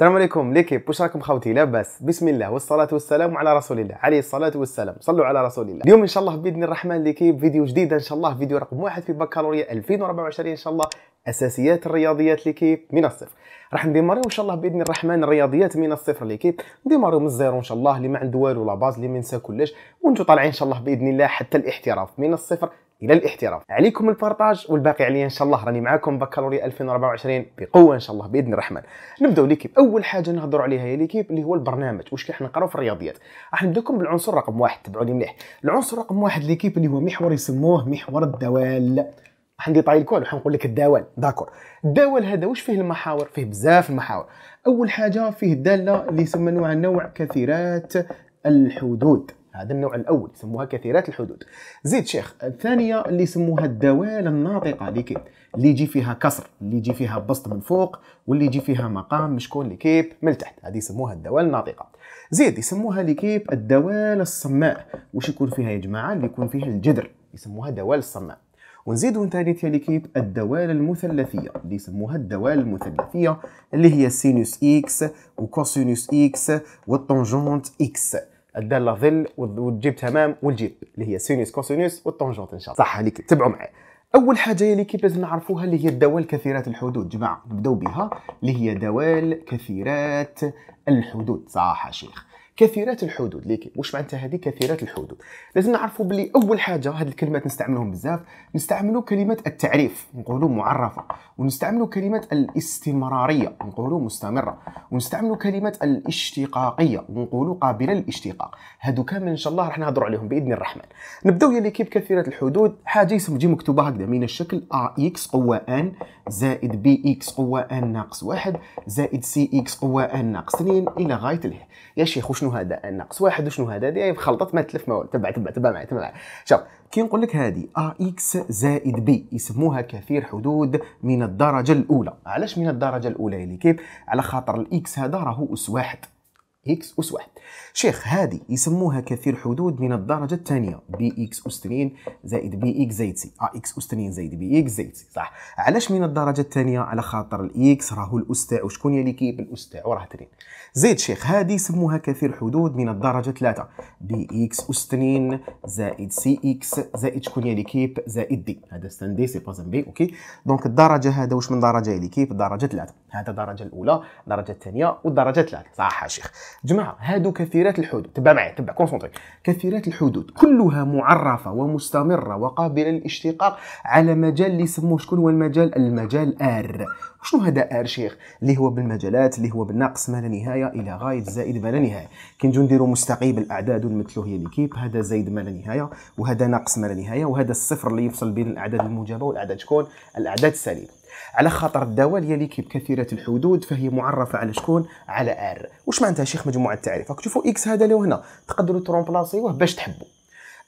السلام عليكم ليكيب واش راكم خاوتي لاباس بسم الله والصلاه والسلام على رسول الله عليه الصلاه والسلام صلوا على رسول الله اليوم ان شاء الله باذن الرحمن ليكيب فيديو جديد ان شاء الله فيديو رقم واحد في بكالوريا 2024 ان شاء الله اساسيات الرياضيات ليكيب من الصفر راح نديماريو ان شاء الله باذن الرحمن الرياضيات من الصفر ليكيب نديماريو من الزيرو ان شاء الله اللي ما عنده والو لا باز اللي ما نسى كلش وانتم طالعين ان شاء الله باذن الله حتى الاحتراف من الصفر الى الاحتراف عليكم البارطاج والباقي عليا ان شاء الله راني معاكم بكالوريا 2024 بقوه ان شاء الله باذن الرحمن نبداو ليكيب اول حاجه نهضروا عليها هي ليكيب اللي هو البرنامج واش كي نقراو في الرياضيات راح نبداكم بالعنصر رقم واحد تبعوني مليح العنصر رقم واحد ليكيب اللي هو محور يسموه محور الدوال راح نديطاي الكول وراح نقول لك الدوال داكور الدوال هذا واش فيه المحاور فيه بزاف المحاور اول حاجه فيه الداله اللي يسمى نوع نوع كثيرات الحدود هذا النوع الاول يسموها كثيرات الحدود زيد شيخ الثانيه اللي يسموها الدوال الناطقه كيب اللي يجي فيها كسر اللي يجي فيها بسط من فوق واللي يجي فيها مقام مشكون كيب من تحت هذه يسموها الدوال الناطقه زيد يسموها كيب الدوال الصماء واش يكون فيها يا جماعه اللي يكون فيها الجذر يسموها دوال الصماء ونزيدو ثالث كيب الدوال المثلثية اللي يسموها الدوال المثلثية اللي هي سينوس إكس وكوسينوس إكس والطنجونت إكس الداله ظل والجيب تمام والجيب اللي هي سينوس كوسينوس والطونجونت ان شاء الله صح عليك تبعوا معي اول حاجه يا كيف لازم نعرفوها اللي هي الدوال كثيرات الحدود جماعه نبداو بها اللي هي دوال كثيرات الحدود صح يا شيخ كثيرات الحدود ليك واش معناتها هذه كثيرات الحدود لازم نعرفوا بلي اول حاجه هذه الكلمات نستعملهم بزاف نستعملوا كلمات التعريف نقولوا معرفه ونستعملوا كلمات الاستمراريه نقولوا مستمره ونستعملوا كلمات الاشتقاقيه ونقولوا قابله للاشتقاق هادو كامل ان شاء الله راح نهضروا عليهم باذن الرحمن نبداو يا ليكيب كثيرات الحدود حاجه تجي مكتوبه هكذا من الشكل ا اكس قوه ان زائد بي اكس قوه ان ناقص واحد زائد سي اكس قوه ان ناقص 2 الى غايه اله يا شيخ وشنو شنو هذا ناقص واحد وشنو هذا هذه خلطت ما تلف ما تبع تبع تبع معي تبع معي شوف كي نقول لك هذه ا اكس زائد بي يسموها كثير حدود من الدرجه الاولى علاش من الدرجه الاولى يعني كيف على خاطر الاكس هذا راهو اس واحد إكس أس واحد شيخ هذه يسموها كثير حدود من الدرجة الثانية بي إكس أس 2 زائد بي إكس زائد سي آه إكس أس 2 زائد بي إكس زائد سي صح علاش من الدرجة الثانية على خاطر الإكس راهو الأس تاعو شكون اللي كيب الأس تاعو راه 2 زيد شيخ هذه يسموها كثير حدود من الدرجة 3 بي إكس أس 2 زائد سي إكس زائد شكون اللي كيب زائد دي هذا ستان دي سي با بي أوكي دونك الدرجة هذا واش من درجة اللي كيب درجة 3 هذا الدرجة الأولى الدرجة الثانية والدرجة 3 صح شيخ جماعه هادو كثيرات الحدود تبع معي تبع كونسونتري كثيرات الحدود كلها معرفه ومستمره وقابله للاشتقاق على مجال اللي يسموه شكون هو المجال المجال ار شنو هذا ار شيخ اللي هو بالمجالات اللي هو بالناقص ما لا نهايه الى غايه زائد ما لا نهايه كي نجيو نديرو مستقيم الاعداد ونمثلو هي ليكيب هذا زايد ما لا نهايه وهذا ناقص ما لا نهايه وهذا الصفر اللي يفصل بين الاعداد الموجبه والاعداد شكون الاعداد السالبه على خاطر الدواء اللي كيب كثيره الحدود فهي معرفه على شكون على ار واش معناتها شيخ مجموعه التعريف شوفوا اكس هذا اللي هنا تقدروا ترومبلاسيوه باش تحبوا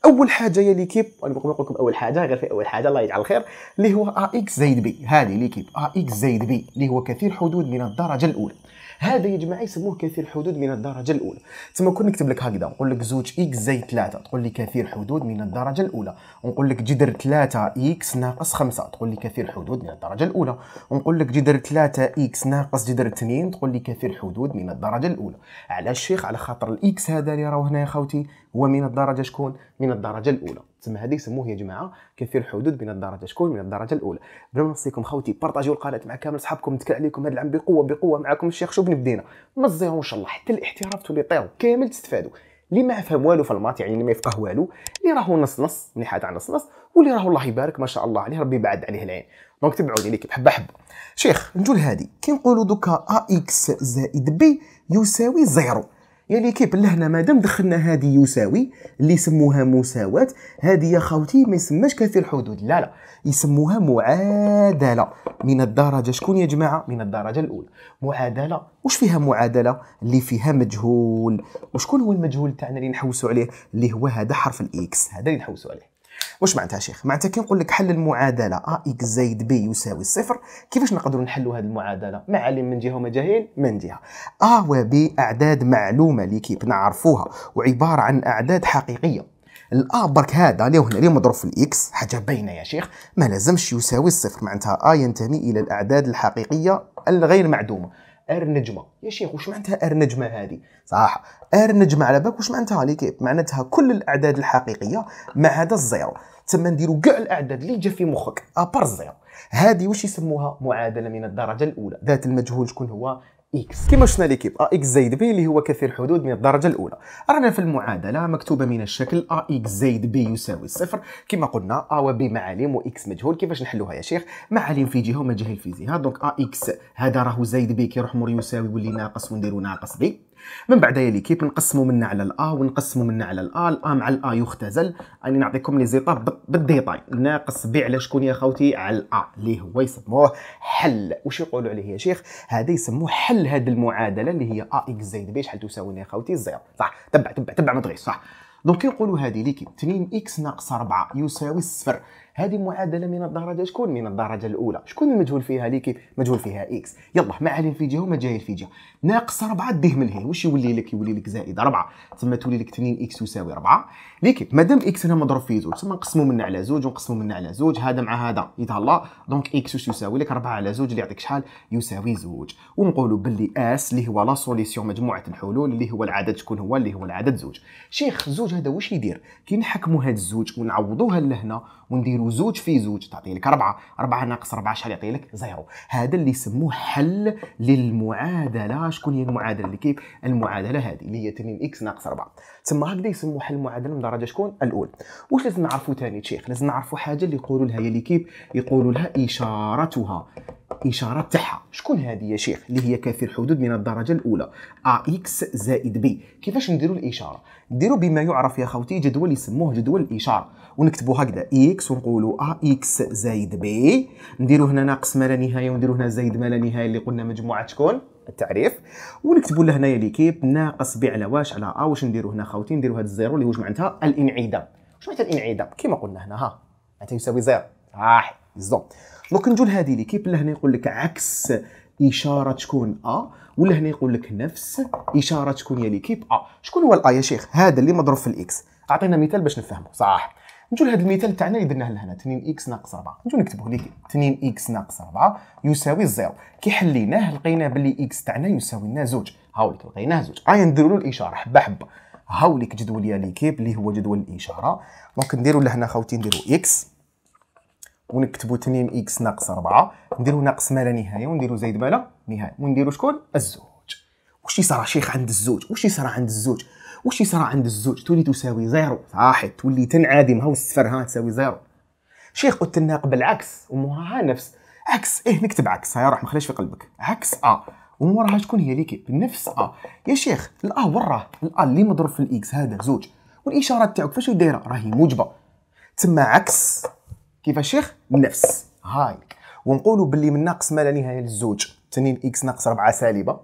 اول حاجه هي ليكيب انا بقول لكم اول حاجه غير في اول حاجه الله يجعل الخير اللي هو ا اكس زائد بي هذه ليكيب ا اكس زائد بي اللي هو كثير حدود من الدرجه الاولى هذا يا جماعه يسموه كثير حدود من الدرجه الاولى تما كون نكتب لك هكذا نقول لك زوج اكس زائد 3 تقول لي كثير حدود من الدرجه الاولى ونقول لك جذر 3 اكس ناقص 5 تقول لي كثير حدود من الدرجه الاولى ونقول لك جذر 3 اكس ناقص جذر 2 تقول لي كثير حدود من الدرجه الاولى علاش الشيخ على خاطر الاكس هذا اللي راهو هنا يا خوتي هو من الدرجه شكون من الدرجه الاولى تسمى هذه يسموه يا جماعه كثير حدود بين الدرجه شكون من الدرجه الاولى بلا ما نوصيكم خوتي بارطاجيو القناه مع كامل صحابكم نتكل عليكم هذا العام بقوه بقوه معكم الشيخ شوبن بدينا من الزيرو ان شاء الله حتى الاحتراف تولي طيرو كامل تستفادوا اللي ما فهم والو في المات يعني اللي ما يفقه والو اللي راهو نص نص مليحه تاع نص نص واللي راهو الله يبارك ما شاء الله عليه ربي يبعد عليه العين دونك تبعوا لي ليك حبه حبه شيخ نجو هذه كي نقولوا دوكا ا اكس زائد بي يساوي زيرو يا يعني ليكيب لهنا مادام دخلنا هذه يساوي اللي يسموها مساواة هذه يا خوتي ما يسماش كثير الحدود لا لا يسموها معادلة من الدرجة شكون يا جماعة من الدرجة الأولى معادلة واش فيها معادلة اللي فيها مجهول وشكون هو المجهول تاعنا اللي نحوسوا عليه اللي هو هذا حرف الإكس هذا اللي نحوسوا عليه واش معناتها شيخ معناتها كي نقول لك حل المعادله ا اكس زائد بي يساوي الصفر كيفاش نقدروا نحلوا هذه المعادله علم من جهه ومجاهيل من جهه ا وبي اعداد معلومه اللي كيف نعرفوها وعباره عن اعداد حقيقيه الا برك هذا اللي هنا اللي مضروب في الاكس حاجه باينه يا شيخ ما لازمش يساوي الصفر معناتها ا ينتمي الى الاعداد الحقيقيه الغير معدومه ار نجمه يا شيخ واش معناتها ار نجمه هذه صح ار نجمه على بالك واش معناتها ليكيب معناتها كل الاعداد الحقيقيه ما عدا الزيرو تما نديرو كاع الاعداد اللي جا في مخك ابار زيرو هذه واش يسموها معادله من الدرجه الاولى ذات المجهول شكون هو اكس كيما شفنا ليكيب ا اكس زائد بي اللي هو كثير حدود من الدرجه الاولى رانا في المعادله مكتوبه من الشكل ا اكس زائد بي يساوي صفر كيما قلنا ا وبي معالم واكس مجهول كيفاش نحلوها يا شيخ معالم في جهه ومجهول في جهه دونك ا اكس هذا راهو زائد بي كيروح مور يساوي واللي ناقص ونديرو ناقص بي من بعد يلي كيف نقسموا منا على الا ونقسموا منا على الا الا مع الا يختزل راني يعني نعطيكم لي زيطاب بالديطاي ناقص بي على شكون يا خوتي على الا اللي هو يسموه حل واش يقولوا عليه يا شيخ هذا يسموه حل هذه المعادله اللي هي ا اكس زائد بي شحال تساوي يا خوتي الزيرو صح تبع تبع تبع ما تغيش صح دونك كي نقولوا هذه ليكيب 2 اكس ناقص 4 يساوي الصفر هذه معادله من الدرجه شكون من الدرجه الاولى شكون المجهول فيها ليكي مجهول فيها اكس يلا معلن في جهه وما جاي في جهه ناقص 4 ديه من هي واش يولي لك يولي لك زائد 4 تما تولي لك 2 اكس يساوي 4 ليكي مادام اكس هنا مضروب في زوج تما نقسموا منا على زوج ونقسموا منا على زوج هذا مع هذا يتهلا دونك اكس واش يساوي لك 4 على زوج اللي يعطيك شحال يساوي زوج ونقولوا باللي اس اللي هو لا سوليسيون مجموعه الحلول اللي هو العدد شكون هو اللي هو العدد زوج شيخ زوج هذا واش يدير كي نحكموا هذا الزوج ونعوضوها لهنا ونديروا وزوج في زوج تعطي لك أربعة أربعة ناقص أربعة شحال يعطي لك زيرو هذا اللي يسموه حل للمعادلة شكون هي المعادلة اللي كيف المعادلة هذه اللي هي تنين إكس ناقص أربعة تسمى هكذا يسموه حل المعادلة من درجة شكون الأول واش لازم نعرفوا تاني شيخ لازم نعرفوا حاجة اللي يقولوا لها هي اللي كيف يقولوا لها إشارتها الإشارة تاعها شكون هذه يا شيخ اللي هي كثير حدود من الدرجة الأولى ا اكس زائد بي كيفاش نديروا الإشارة نديروا بما يعرف يا خوتي جدول يسموه جدول الإشارة ونكتبوا هكذا إكس ونقولوا ا اكس زائد بي نديروا هنا ناقص ما لا نهاية ونديروا هنا زائد ما لا نهاية اللي قلنا مجموعة شكون التعريف ونكتبوا له هنايا ليكيب ناقص ب على واش على ا واش نديروا هنا خوتي نديروا هذا الزيرو اللي واش معناتها الانعدام واش معناتها الانعدام كما قلنا هنا ها معناتها يساوي زيرو صح بالضبط زون دونك نجو لهذه ليكيب لهنا يقول لك عكس اشاره تكون ا ولا هنا يقول لك نفس اشاره تكون يا ليكيب ا شكون هو الا يا شيخ هذا اللي مضروب في الاكس اعطينا مثال باش نفهمه صح نجو لهذا المثال تاعنا اللي درناه لهنا 2 اكس ناقص 4 نجو نكتبوا ليك 2 اكس ناقص 4 يساوي 0 كي حليناه لقينا بلي اكس تاعنا يساوي لنا زوج هاوليك لقيناه زوج ايا نديروا له الاشاره حبه حبه هاوليك جدول يا ليكيب اللي هو جدول الاشاره دونك نديروا لهنا خوتي نديروا اكس ونكتبوا تنين اكس ناقص 4 نديروا ناقص ما لا نهايه ونديروا زائد ما لا نهايه ونديروا شكون الزوج واش يصرى شيخ عند الزوج واش يصرى عند الزوج واش يصرى عند الزوج تولي تساوي زيرو صحيح تولي تنعدم هاو الصفر ها تساوي زيرو شيخ قلت لنا قبل عكس ها نفس عكس ايه نكتب عكس هيا راح ما خلاش في قلبك عكس ا آه. وموراها شكون هي ليكيب نفس ا آه. يا شيخ الا وراه الا اللي مضروب في الاكس هذا زوج والاشاره تاعك فاش دايره راهي موجبه تما عكس كيف الشيخ نفس هاي ونقولوا باللي من ناقص ما لا نهايه للزوج 2 اكس ناقص 4 سالبه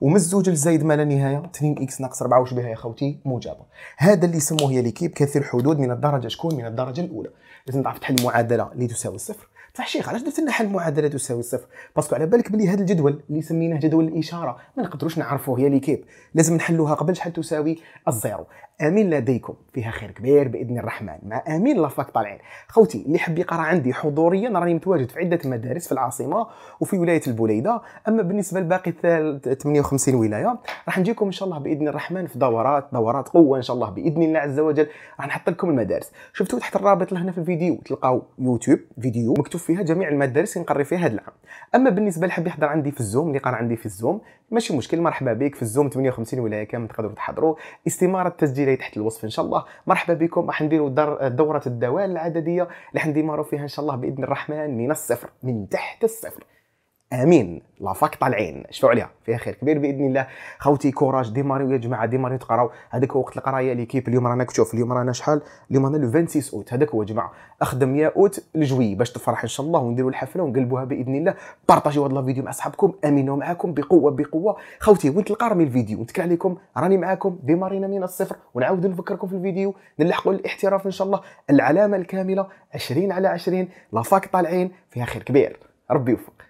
ومن الزوج الزايد ما لا نهايه 2 اكس ناقص 4 واش بها يا خوتي موجبه هذا اللي يسموه هي ليكيب كثير حدود من الدرجه شكون من الدرجه الاولى لازم تعرف تحل المعادله اللي تساوي الصفر بصح شيخ علاش درت لنا حل معادله تساوي الصفر باسكو على بالك بلي هذا الجدول اللي سميناه جدول الاشاره ما نقدروش نعرفوه يا ليكيب لازم نحلوها قبل شحال تساوي الزيرو امين لديكم فيها خير كبير باذن الرحمن مع امين لافاك طالعين خوتي اللي يحب يقرا عندي حضوريا راني متواجد في عده مدارس في العاصمه وفي ولايه البوليده اما بالنسبه لباقي 58 ولايه راح نجيكم ان شاء الله باذن الرحمن في دورات دورات قوه ان شاء الله باذن الله عز وجل راح نحط لكم المدارس شفتوا تحت الرابط لهنا في الفيديو تلقاو يوتيوب فيديو مكتوب فيها جميع المدارس اللي نقري فيها هذا العام اما بالنسبه لحب يحضر عندي في الزوم اللي قرا عندي في الزوم ماشي مشكل مرحبا بك في الزوم 58 ولايه كامل تقدروا تحضروا استماره التسجيل تحت الوصف ان شاء الله مرحبا بكم راح نديروا دوره الدوال العدديه اللي حنديماروا فيها ان شاء الله باذن الرحمن من الصفر من تحت الصفر امين لافاك طالعين شفعوا عليها فيها خير كبير باذن الله خوتي كوراج ديماريو يا جماعه ديماريو تقراو هذاك هو وقت القرايه ليكيب اليوم رانا كتشوف اليوم رانا شحال اليوم رانا لو 26 اوت هذاك هو جماعه اخدم يا اوت لجوي باش تفرح ان شاء الله ونديروا الحفله ونقلبوها باذن الله بارطاجيو هذا الفيديو مع اصحابكم امينوا معاكم بقوه بقوه خوتي وين تلقى رمي الفيديو نتكل عليكم راني معاكم ديمارينا من الصفر ونعاود نفكركم في الفيديو نلحقوا الاحتراف ان شاء الله العلامه الكامله 20 على 20 لافاك طالعين فيها خير كبير ربي يوفق